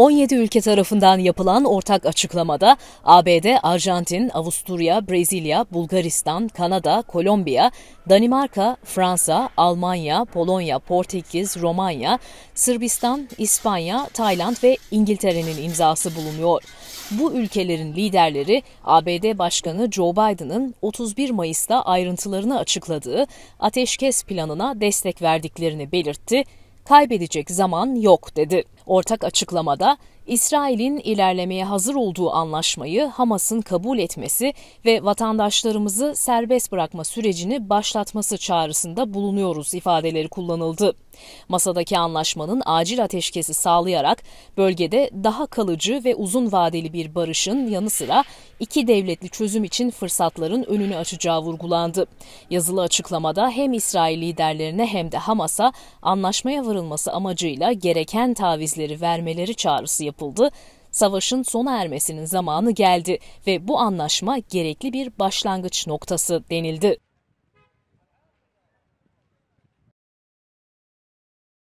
17 ülke tarafından yapılan ortak açıklamada ABD, Arjantin, Avusturya, Brezilya, Bulgaristan, Kanada, Kolombiya, Danimarka, Fransa, Almanya, Polonya, Portekiz, Romanya, Sırbistan, İspanya, Tayland ve İngiltere'nin imzası bulunuyor. Bu ülkelerin liderleri ABD Başkanı Joe Biden'ın 31 Mayıs'ta ayrıntılarını açıkladığı ateşkes planına destek verdiklerini belirtti. Kaybedecek zaman yok dedi. Ortak açıklamada İsrail'in ilerlemeye hazır olduğu anlaşmayı Hamas'ın kabul etmesi ve vatandaşlarımızı serbest bırakma sürecini başlatması çağrısında bulunuyoruz ifadeleri kullanıldı. Masadaki anlaşmanın acil ateşkesi sağlayarak bölgede daha kalıcı ve uzun vadeli bir barışın yanı sıra iki devletli çözüm için fırsatların önünü açacağı vurgulandı. Yazılı açıklamada hem İsrail liderlerine hem de Hamas'a anlaşmaya varılması amacıyla gereken tavizleri destekleri vermeleri çağrısı yapıldı. Savaşın sona ermesinin zamanı geldi ve bu anlaşma gerekli bir başlangıç noktası denildi.